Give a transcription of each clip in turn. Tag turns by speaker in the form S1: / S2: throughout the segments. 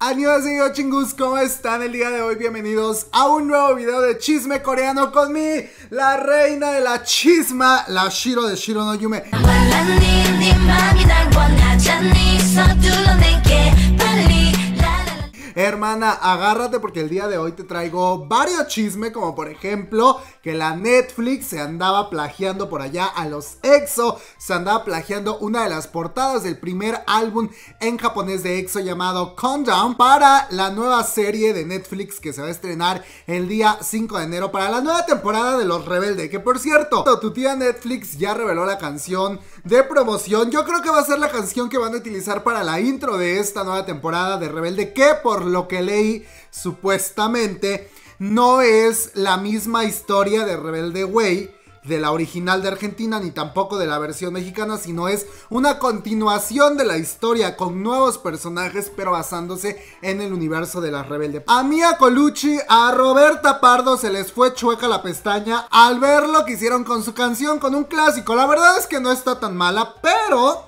S1: Adiós, señor chingus, ¿cómo están el día de hoy? Bienvenidos a un nuevo video de chisme coreano con mí, la reina de la chisma, la Shiro de Shiro no Yume. Hermana, agárrate porque el día de hoy te traigo varios chismes, como por ejemplo que la Netflix se andaba plagiando por allá a los EXO, se andaba plagiando una de las portadas del primer álbum en japonés de EXO llamado Countdown para la nueva serie de Netflix que se va a estrenar el día 5 de enero para la nueva temporada de Los Rebelde, que por cierto, tu tía Netflix ya reveló la canción de promoción, yo creo que va a ser la canción que van a utilizar para la intro de esta nueva temporada de Rebelde, que por lo que leí, supuestamente, no es la misma historia de Rebelde Way de la original de Argentina ni tampoco de la versión mexicana, sino es una continuación de la historia con nuevos personajes pero basándose en el universo de la rebelde. A Mia Colucci, a Roberta Pardo se les fue chueca la pestaña al ver lo que hicieron con su canción, con un clásico. La verdad es que no está tan mala, pero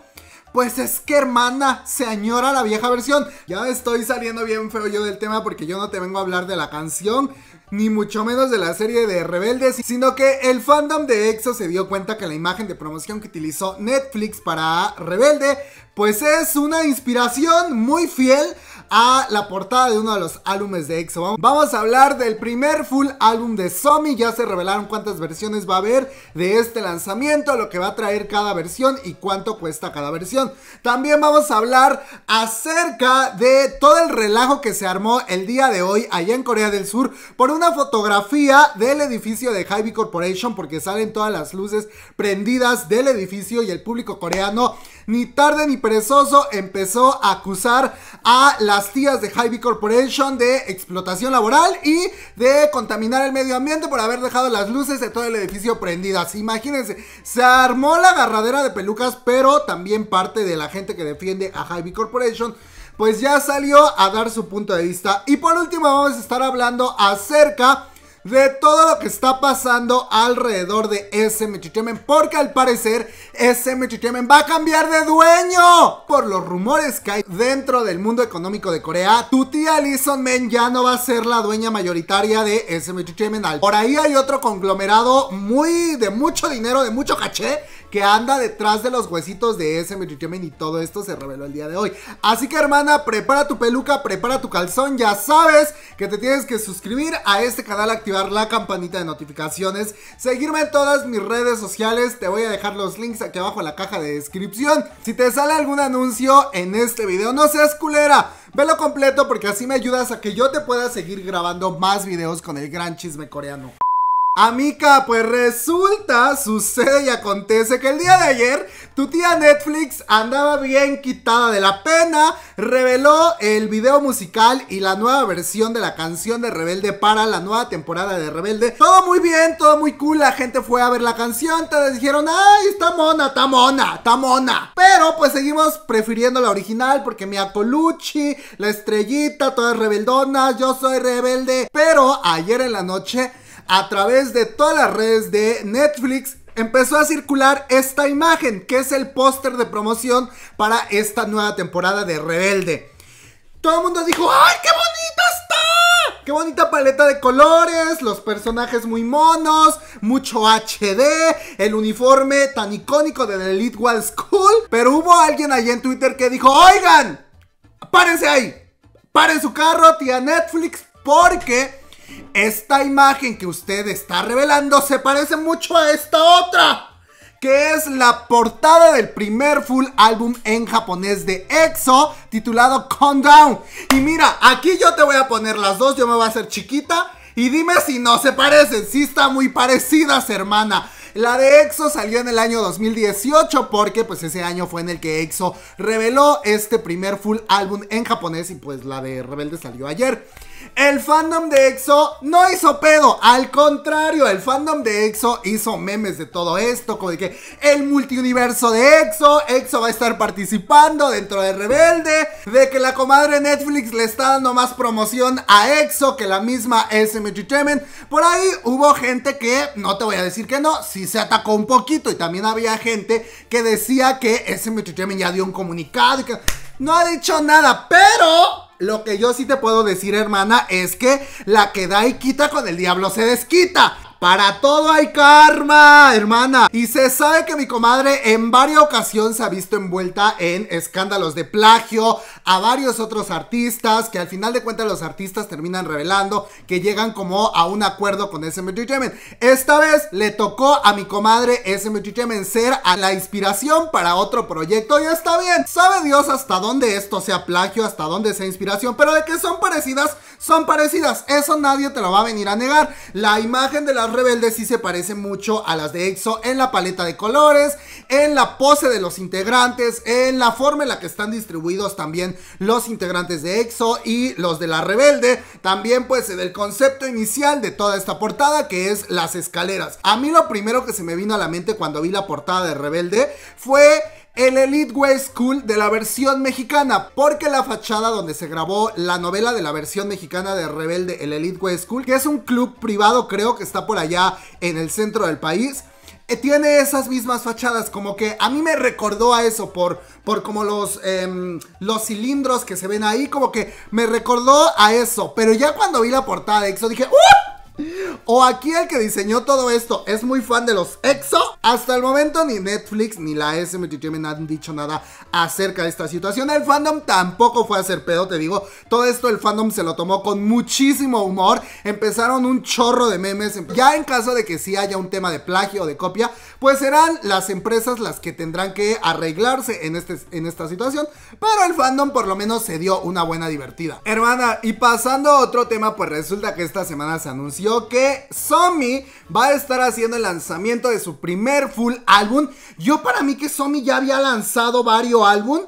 S1: pues es que hermana, se añora la vieja versión. Ya estoy saliendo bien feo yo del tema porque yo no te vengo a hablar de la canción, ni mucho menos de la serie de Rebeldes, sino que el fandom de EXO se dio cuenta que la imagen de promoción que utilizó Netflix para Rebelde, pues es una inspiración muy fiel a la portada de uno de los álbumes de EXO. Vamos a hablar del primer full álbum de Somi. Ya se revelaron cuántas versiones va a haber de este lanzamiento, lo que va a traer cada versión y cuánto cuesta cada versión. También vamos a hablar acerca de todo el relajo que se armó el día de hoy allá en Corea del Sur por una fotografía del edificio de Hybe Corporation porque salen todas las luces prendidas del edificio y el público coreano ni tarde ni perezoso empezó a acusar a la tías de hy Corporation de explotación laboral y de contaminar el medio ambiente por haber dejado las luces de todo el edificio prendidas. Imagínense, se armó la agarradera de pelucas, pero también parte de la gente que defiende a hy Corporation pues ya salió a dar su punto de vista. Y por último vamos a estar hablando acerca de todo lo que está pasando alrededor de ese porque al parecer ese va a cambiar de dueño. Por los rumores que hay dentro del mundo económico de Corea, tu tía Lison Men ya no va a ser la dueña mayoritaria de ese Por ahí hay otro conglomerado muy de mucho dinero, de mucho caché que anda detrás de los huesitos de ese Entertainment y todo esto se reveló el día de hoy. Así que hermana, prepara tu peluca, prepara tu calzón, ya sabes que te tienes que suscribir a este canal, activar la campanita de notificaciones, seguirme en todas mis redes sociales, te voy a dejar los links aquí abajo en la caja de descripción. Si te sale algún anuncio en este video, no seas culera. Velo completo porque así me ayudas a que yo te pueda seguir grabando más videos con el gran chisme coreano. Amica, pues resulta, sucede y acontece que el día de ayer tu tía Netflix andaba bien quitada de la pena, reveló el video musical y la nueva versión de la canción de Rebelde para la nueva temporada de Rebelde. Todo muy bien, todo muy cool, la gente fue a ver la canción, Todos dijeron, ay, está mona, está mona, está mona. Pero pues seguimos prefiriendo la original porque mi Colucci, la estrellita, todas rebeldonas, yo soy rebelde. Pero ayer en la noche a través de todas las redes de Netflix empezó a circular esta imagen, que es el póster de promoción para esta nueva temporada de Rebelde. Todo el mundo dijo, ¡ay, qué bonita está! ¡Qué bonita paleta de colores! Los personajes muy monos, mucho HD, el uniforme tan icónico de The Elite Wall School. Pero hubo alguien allí en Twitter que dijo, oigan, párense ahí, paren su carro, tía Netflix, porque esta imagen que usted está revelando se parece mucho a esta otra que es la portada del primer full álbum en japonés de EXO titulado Countdown. Y mira, aquí yo te voy a poner las dos, yo me voy a hacer chiquita y dime si no se parecen, si están muy parecidas, hermana. La de EXO salió en el año 2018 porque pues ese año fue en el que EXO reveló este primer full álbum en japonés y pues la de Rebelde salió ayer. El fandom de EXO no hizo pedo, al contrario, el fandom de EXO hizo memes de todo esto, como de que el multiuniverso de EXO, EXO va a estar participando dentro de Rebelde, de que la comadre Netflix le está dando más promoción a EXO que la misma SM Entertainment. Por ahí hubo gente que, no te voy a decir que no, sí se atacó un poquito y también había gente que decía que SM Entertainment ya dio un comunicado y que no ha dicho nada, pero lo que yo sí te puedo decir, hermana, es que la que da y quita con el diablo se desquita. Para todo hay karma, hermana. Y se sabe que mi comadre en varias ocasiones se ha visto envuelta en escándalos de plagio a varios otros artistas, que al final de cuentas los artistas terminan revelando que llegan como a un acuerdo con SM Entertainment. Esta vez le tocó a mi comadre SM Entertainment ser a la inspiración para otro proyecto y está bien. Sabe Dios hasta dónde esto sea plagio, hasta dónde sea inspiración, pero de que son parecidas son parecidas. Eso nadie te lo va a venir a negar. La imagen de las rebeldes sí se parece mucho a las de EXO en la paleta de colores, en la pose de los integrantes, en la forma en la que están distribuidos también los integrantes de EXO y los de la rebelde. También pues en el concepto inicial de toda esta portada que es las escaleras. A mí lo primero que se me vino a la mente cuando vi la portada de rebelde fue el Elite Way School de la versión mexicana, porque la fachada donde se grabó la novela de la versión mexicana de Rebelde, el Elite Way School, que es un club privado creo que está por allá en el centro del país, eh, tiene esas mismas fachadas, como que a mí me recordó a eso por, por como los, em, los cilindros que se ven ahí, como que me recordó a eso, pero ya cuando vi la portada de eso dije, ¡Uh! O aquí el que diseñó todo esto es muy fan de los EXO. Hasta el momento ni Netflix ni la SM han dicho nada acerca de esta situación. El fandom tampoco fue a hacer pedo, te digo. Todo esto el fandom se lo tomó con muchísimo humor. Empezaron un chorro de memes. Em, ya en caso de que sí haya un tema de plagio o de copia, pues serán las empresas las que tendrán que arreglarse en, este, en esta situación. Pero el fandom por lo menos se dio una buena divertida. Hermana, y pasando a otro tema, pues resulta que esta semana se anunció que Somi va a estar haciendo el lanzamiento de su primer full álbum. Yo para mí que Somi ya había lanzado varios álbumes.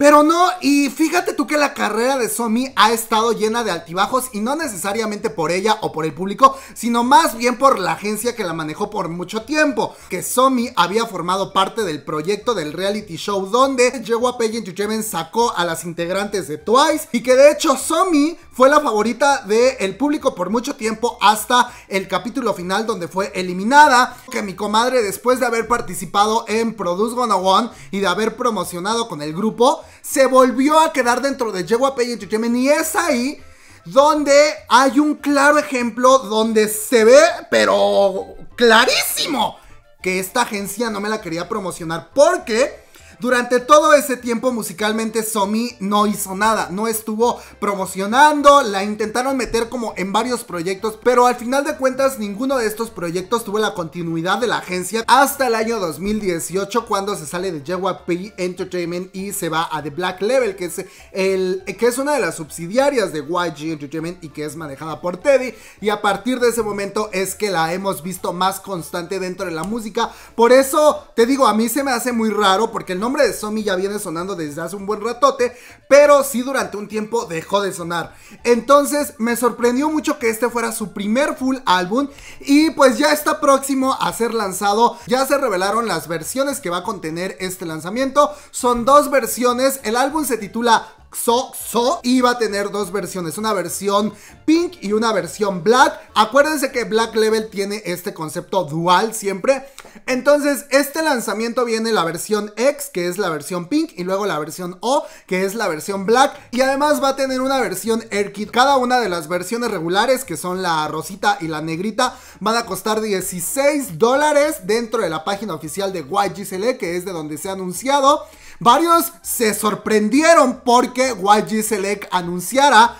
S1: Pero no, y fíjate tú que la carrera de Somi ha estado llena de altibajos y no necesariamente por ella o por el público, sino más bien por la agencia que la manejó por mucho tiempo, que Somi había formado parte del proyecto del reality show donde Jewa Page Entertainment sacó a las integrantes de Twice y que de hecho Somi fue la favorita del público por mucho tiempo hasta el capítulo final donde fue eliminada, que mi comadre después de haber participado en Produce One y de haber promocionado con el grupo, se volvió a quedar dentro de y Entertainment y es ahí donde hay un claro ejemplo donde se ve, pero clarísimo, que esta agencia no me la quería promocionar porque durante todo ese tiempo musicalmente Somi no hizo nada, no estuvo promocionando, la intentaron meter como en varios proyectos, pero al final de cuentas ninguno de estos proyectos tuvo la continuidad de la agencia hasta el año 2018 cuando se sale de JYP Entertainment y se va a The Black Level, que es, el, que es una de las subsidiarias de YG Entertainment y que es manejada por Teddy y a partir de ese momento es que la hemos visto más constante dentro de la música, por eso te digo, a mí se me hace muy raro porque el nombre nombre de Somi ya viene sonando desde hace un buen ratote, pero sí durante un tiempo dejó de sonar. Entonces me sorprendió mucho que este fuera su primer full álbum y pues ya está próximo a ser lanzado. Ya se revelaron las versiones que va a contener este lanzamiento. Son dos versiones. El álbum se titula So So y va a tener dos versiones, una versión pink y una versión black. Acuérdense que Black Level tiene este concepto dual siempre entonces, este lanzamiento viene la versión X, que es la versión Pink, y luego la versión O, que es la versión Black, y además va a tener una versión Kit, Cada una de las versiones regulares, que son la rosita y la negrita, van a costar 16 dólares dentro de la página oficial de Select que es de donde se ha anunciado. Varios se sorprendieron porque YG Select anunciara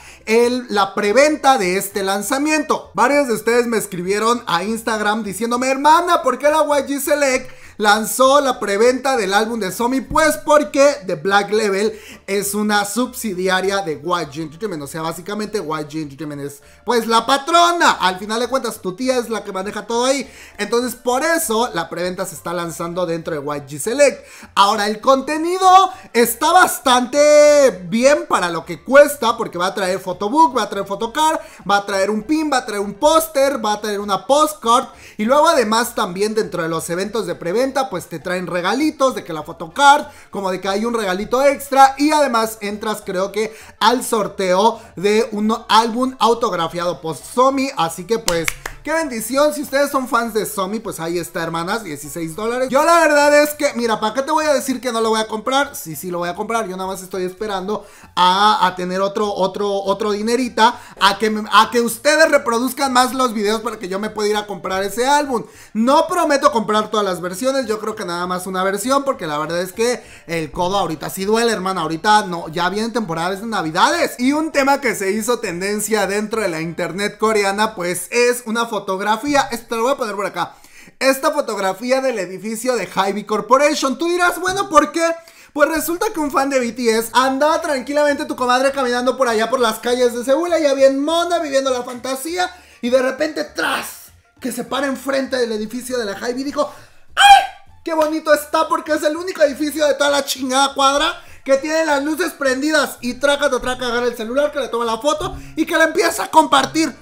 S1: la preventa de este lanzamiento. Varios de ustedes me escribieron a Instagram diciéndome, hermana, ¿por qué la YG Select lanzó la preventa del álbum de Somi, pues porque The Black Level es una subsidiaria de YG Entertainment. O sea, básicamente YG Entertainment es pues la patrona. Al final de cuentas, tu tía es la que maneja todo ahí. Entonces, por eso la preventa se está lanzando dentro de YG Select. Ahora, el contenido está bastante bien para lo que cuesta, porque va a traer photobook, va a traer photocard, va a traer un pin, va a traer un póster, va a traer una postcard. Y luego, además, también dentro de los eventos de preventa pues te traen regalitos de que la photocard, como de que hay un regalito extra y además entras creo que al sorteo de un álbum autografiado por Somi, así que pues Qué bendición. Si ustedes son fans de Somi, pues ahí está, hermanas. 16 dólares. Yo la verdad es que, mira, ¿para qué te voy a decir que no lo voy a comprar? Sí, sí, lo voy a comprar. Yo nada más estoy esperando a, tener otro, otro, otro dinerita. A que, a que ustedes reproduzcan más los videos para que yo me pueda ir a comprar ese álbum. No prometo comprar todas las versiones. Yo creo que nada más una versión. Porque la verdad es que el codo ahorita sí duele, hermana. Ahorita no, ya vienen temporadas de navidades. Y un tema que se hizo tendencia dentro de la internet coreana, pues es una fotografía. Este te lo voy a poner por acá. Esta fotografía del edificio de Hybe Corporation. Tú dirás, bueno, ¿por qué? Pues resulta que un fan de BTS andaba tranquilamente tu comadre caminando por allá por las calles de Seúl, allá bien mona, viviendo la fantasía, y de repente, ¡tras! que se para enfrente del edificio de la Hybe y dijo, ¡ay! ¡Qué bonito está! Porque es el único edificio de toda la chingada cuadra que tiene las luces prendidas y traca, traca, agarra el celular, que le toma la foto y que le empieza a compartir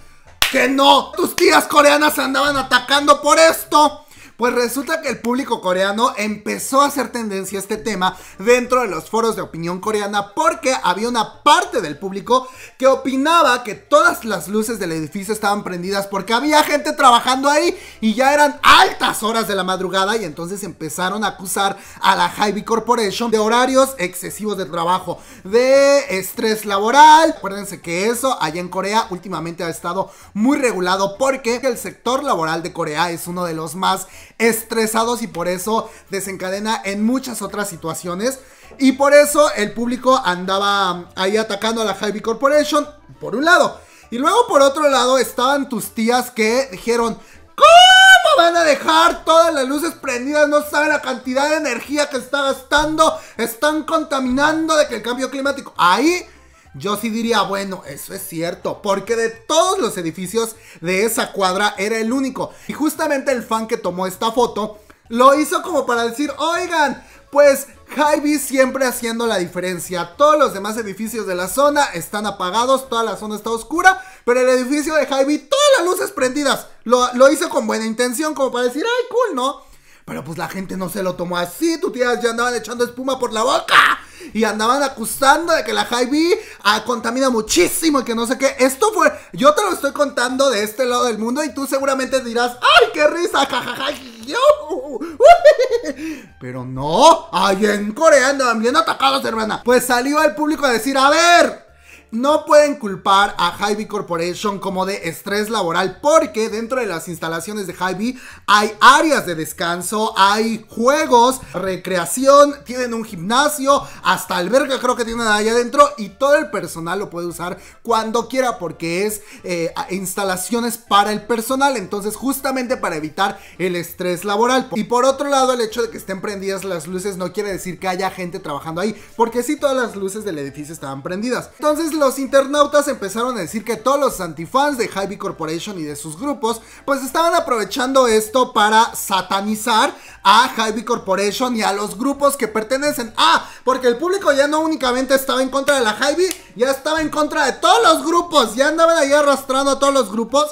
S1: que no, tus tías coreanas andaban atacando por esto. Pues resulta que el público coreano empezó a hacer tendencia a este tema dentro de los foros de opinión coreana porque había una parte del público que opinaba que todas las luces del edificio estaban prendidas porque había gente trabajando ahí y ya eran altas horas de la madrugada y entonces empezaron a acusar a la Hybe Corporation de horarios excesivos de trabajo, de estrés laboral. Acuérdense que eso allá en Corea últimamente ha estado muy regulado porque el sector laboral de Corea es uno de los más estresados y por eso desencadena en muchas otras situaciones. Y por eso el público andaba um, ahí atacando a la heavy Corporation, por un lado. Y luego por otro lado estaban tus tías que dijeron, ¿Cómo van a dejar todas las luces prendidas? No saben la cantidad de energía que está gastando. Están contaminando de que el cambio climático. Ahí yo sí diría, bueno, eso es cierto, porque de todos los edificios de esa cuadra era el único. Y justamente el fan que tomó esta foto lo hizo como para decir, oigan, pues Javi siempre haciendo la diferencia. Todos los demás edificios de la zona están apagados, toda la zona está oscura, pero el edificio de Hyvee, todas las luces prendidas. Lo, lo hizo con buena intención, como para decir, ay, cool, ¿no? Pero pues la gente no se lo tomó así, tú tías ya andaban echando espuma por la boca y andaban acusando de que la Javi ah, contamina muchísimo y que no sé qué. Esto fue, yo te lo estoy contando de este lado del mundo y tú seguramente dirás, ¡ay, qué risa! ¡Jajaja! Pero no, ahí en Corea andaban bien atacados, hermana. Pues salió el público a decir, a ver, no pueden culpar a hy Corporation como de estrés laboral porque dentro de las instalaciones de hy hay áreas de descanso, hay juegos, recreación, tienen un gimnasio, hasta albergue creo que tienen allá adentro y todo el personal lo puede usar cuando quiera porque es eh, instalaciones para el personal, entonces justamente para evitar el estrés laboral. Y por otro lado, el hecho de que estén prendidas las luces no quiere decir que haya gente trabajando ahí, porque si sí, todas las luces del edificio estaban prendidas. Entonces los internautas empezaron a decir que todos los antifans de Hybe Corporation y de sus grupos, pues estaban aprovechando esto para satanizar a Hybe Corporation y a los grupos que pertenecen. Ah, porque el público ya no únicamente estaba en contra de la Hybe, ya estaba en contra de todos los grupos, ya andaban ahí arrastrando a todos los grupos.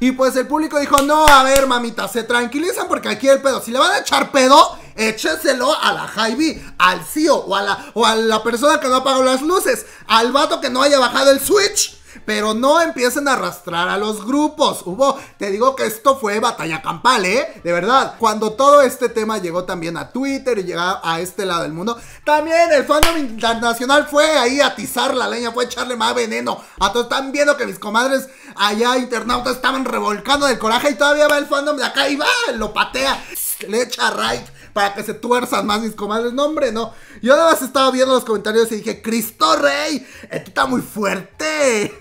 S1: Y pues el público dijo, no, a ver, mamita, se tranquilizan porque aquí el pedo. Si le van a echar pedo, échenselo a la Jaime, al CEO o a la, o a la persona que no apagó las luces, al vato que no haya bajado el switch. Pero no empiecen a arrastrar a los grupos. Hubo, te digo que esto fue batalla campal, ¿eh? De verdad. Cuando todo este tema llegó también a Twitter y llegaba a este lado del mundo, también el fandom internacional fue ahí a atizar la leña, fue a echarle más veneno. A todos están viendo que mis comadres allá internautas estaban revolcando del coraje y todavía va el fandom de acá y va, lo patea, le echa right para que se tuerzan más mis comadres. No, hombre, no. Yo además estaba viendo los comentarios y dije, Cristo Rey, esto está muy fuerte.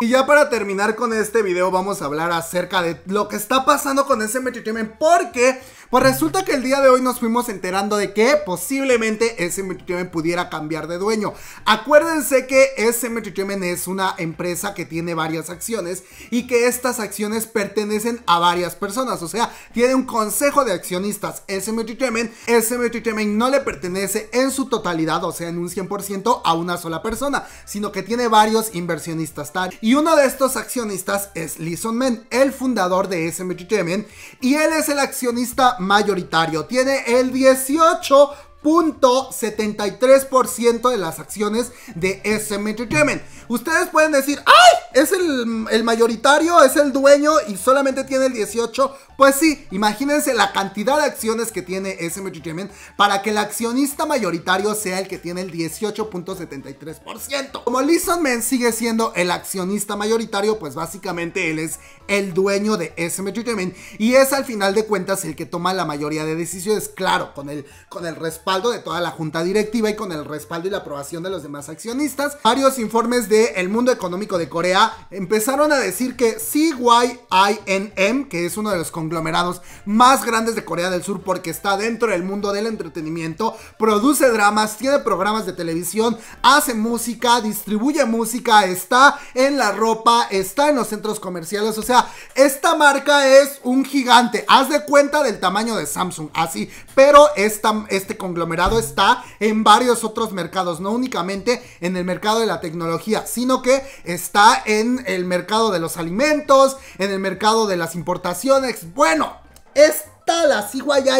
S1: Y ya para terminar con este video vamos a hablar acerca de lo que está pasando con ese ¿Por porque pues resulta que el día de hoy nos fuimos enterando de que posiblemente ese pudiera cambiar de dueño. Acuérdense que ese es una empresa que tiene varias acciones y que estas acciones pertenecen a varias personas. O sea, tiene un consejo de accionistas. SM Entertainment, no le pertenece en su totalidad, o sea, en un 100% a una sola persona, sino que tiene varios inversionistas. Tal. Y uno de estos accionistas es Lison Men, el fundador de ese y él es el accionista mayoritario. Tiene el 18 .73% de las acciones de SM Entertainment. Ustedes pueden decir, ¡ay! Es el, mayoritario, es el dueño y solamente tiene el 18. Pues sí, imagínense la cantidad de acciones que tiene SM Entertainment para que el accionista mayoritario sea el que tiene el 18.73%. Como Lison Men sigue siendo el accionista mayoritario, pues básicamente él es el dueño de SM Entertainment y es al final de cuentas el que toma la mayoría de decisiones, claro, con el, con el respaldo de toda la junta directiva y con el respaldo y la aprobación de los demás accionistas. Varios informes del Mundo Económico de Corea empezaron a decir que CYINM, que es uno de los conglomerados más grandes de Corea del Sur porque está dentro del mundo del entretenimiento, produce dramas, tiene programas de televisión, hace música, distribuye música, está en la ropa, está en los centros comerciales, o sea, esta marca es un gigante, haz de cuenta del tamaño de Samsung, así, pero esta, este conglomerado conglomerado está en varios otros mercados, no únicamente en el mercado de la tecnología, sino que está en el mercado de los alimentos, en el mercado de las importaciones. Bueno, está la sigo allá,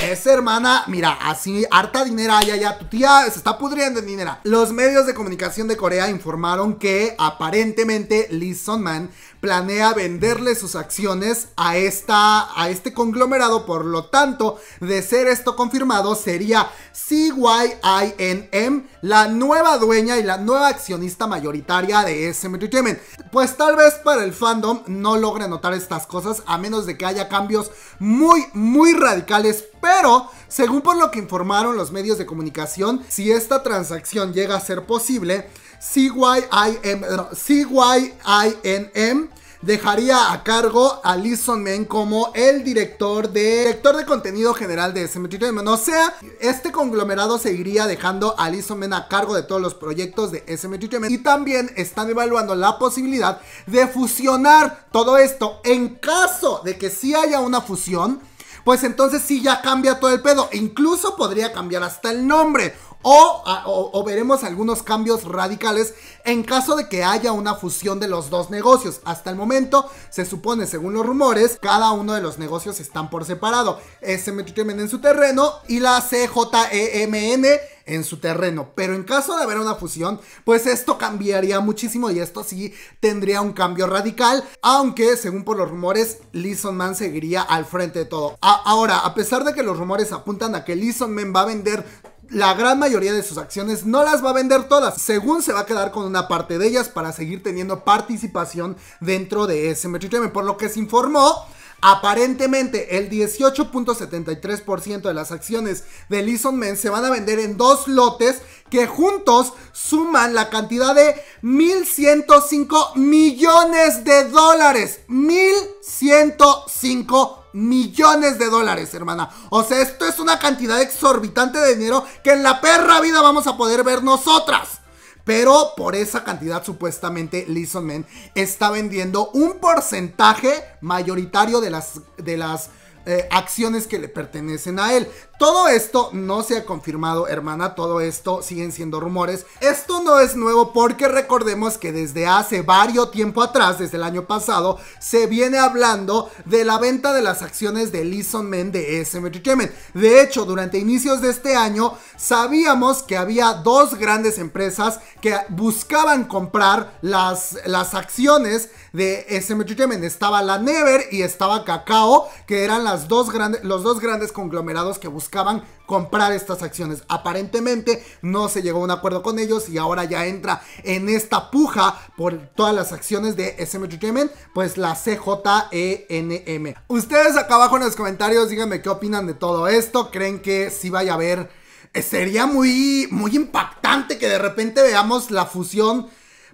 S1: esa hermana, mira, así harta dinero ya, ya, tu tía se está pudriendo en dinero. Los medios de comunicación de Corea informaron que aparentemente Lee Sun-man planea venderle sus acciones a, esta, a este conglomerado. Por lo tanto, de ser esto confirmado, sería CYINM la nueva dueña y la nueva accionista mayoritaria de SM Entertainment. Pues tal vez para el fandom no logre notar estas cosas a menos de que haya cambios muy, muy radicales. Pero, según por lo que informaron los medios de comunicación, si esta transacción llega a ser posible, CYIM, CYINM dejaría a cargo a Lison Men como el director de director de contenido general de Entertainment. O sea, este conglomerado seguiría dejando a Lison Men a cargo de todos los proyectos de Entertainment Y también están evaluando la posibilidad de fusionar todo esto. En caso de que sí haya una fusión, pues entonces sí ya cambia todo el pedo. incluso podría cambiar hasta el nombre. O, veremos algunos cambios radicales en caso de que haya una fusión de los dos negocios. Hasta el momento, se supone, según los rumores, cada uno de los negocios están por separado. SM en su terreno y la CJEMN en su terreno. Pero en caso de haber una fusión, pues esto cambiaría muchísimo y esto sí tendría un cambio radical. Aunque, según por los rumores, Lison Man seguiría al frente de todo. ahora, a pesar de que los rumores apuntan a que Lison Man va a vender la gran mayoría de sus acciones no las va a vender todas. Según se va a quedar con una parte de ellas para seguir teniendo participación dentro de ese Por lo que se informó, aparentemente el 18.73% de las acciones de Lison Men se van a vender en dos lotes que juntos suman la cantidad de 1.105 millones de dólares. 1.105 millones de dólares, hermana. O sea, esto es una cantidad exorbitante de dinero que en la perra vida vamos a poder ver nosotras. Pero por esa cantidad supuestamente Lison Men está vendiendo un porcentaje mayoritario de las, de las eh, acciones que le pertenecen a él. Todo esto no se ha confirmado, hermana, todo esto siguen siendo rumores. Esto no es nuevo porque recordemos que desde hace varios tiempo atrás, desde el año pasado, se viene hablando de la venta de las acciones de Lison Men de SM De hecho, durante inicios de este año sabíamos que había dos grandes empresas que buscaban comprar las, las acciones de SM estaba la Never y estaba Cacao, que eran las dos grandes, los dos grandes conglomerados que buscaban comprar estas acciones. Aparentemente no se llegó a un acuerdo con ellos y ahora ya entra en esta puja por todas las acciones de SM pues la CJENM. Ustedes acá abajo en los comentarios díganme qué opinan de todo esto, creen que sí vaya a haber eh, sería muy, muy impactante que de repente veamos la fusión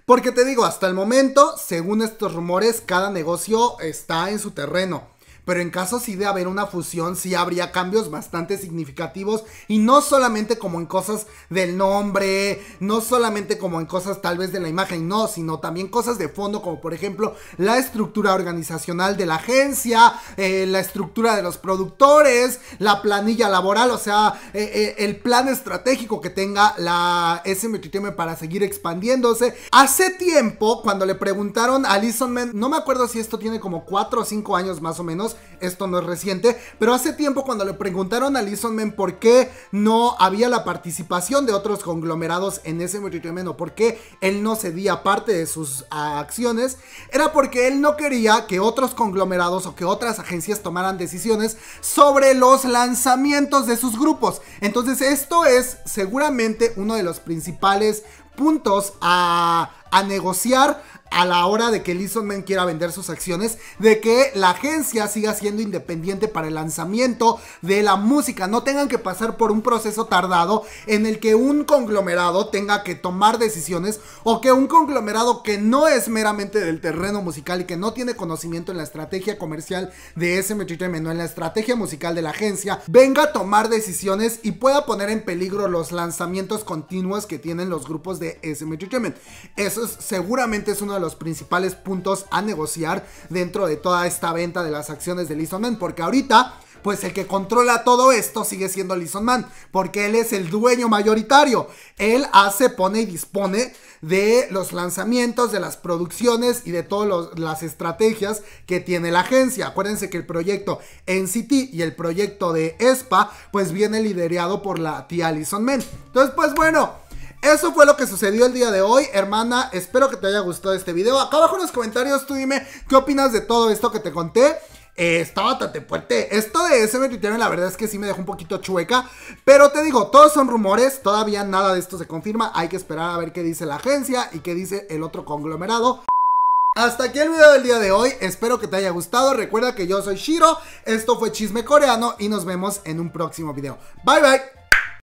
S1: porque te digo, hasta el momento, según estos rumores, cada negocio está en su terreno pero en caso sí de haber una fusión, sí habría cambios bastante significativos y no solamente como en cosas del nombre, no solamente como en cosas tal vez de la imagen, no, sino también cosas de fondo como por ejemplo la estructura organizacional de la agencia, eh, la estructura de los productores, la planilla laboral, o sea, eh, eh, el plan estratégico que tenga la SMTM para seguir expandiéndose. Hace tiempo, cuando le preguntaron a Alison Men, no me acuerdo si esto tiene como 4 o 5 años más o menos, esto no es reciente, pero hace tiempo cuando le preguntaron a Lison Men por qué no había la participación de otros conglomerados en ese entertainment o por qué él no cedía parte de sus ah, acciones, era porque él no quería que otros conglomerados o que otras agencias tomaran decisiones sobre los lanzamientos de sus grupos. Entonces esto es seguramente uno de los principales puntos a negociar a la hora de que Lison Men quiera vender sus acciones, de que la agencia siga siendo independiente para el lanzamiento de la música, no tengan que pasar por un proceso tardado en el que un conglomerado tenga que tomar decisiones o que un conglomerado que no es meramente del terreno musical y que no tiene conocimiento en la estrategia comercial de ese Entertainment no en la estrategia musical de la agencia, venga a tomar decisiones y pueda poner en peligro los lanzamientos continuos que tienen los grupos de ese Eso seguramente es uno de los los principales puntos a negociar dentro de toda esta venta de las acciones de Lison Man, porque ahorita pues el que controla todo esto sigue siendo Lison Man, porque él es el dueño mayoritario. Él hace, pone y dispone de los lanzamientos, de las producciones y de todas las estrategias que tiene la agencia. Acuérdense que el proyecto NCT y el proyecto de ESPA pues viene liderado por la tía Lison Man. Entonces pues bueno, eso fue lo que sucedió el día de hoy, hermana. Espero que te haya gustado este video. Acá abajo en los comentarios, tú dime qué opinas de todo esto que te conté. Eh, está bastante fuerte. Esto de SM la verdad es que sí me dejó un poquito chueca. Pero te digo, todos son rumores. Todavía nada de esto se confirma. Hay que esperar a ver qué dice la agencia y qué dice el otro conglomerado. Hasta aquí el video del día de hoy, espero que te haya gustado, recuerda que yo soy Shiro, esto fue Chisme Coreano y nos vemos en un próximo video. Bye bye.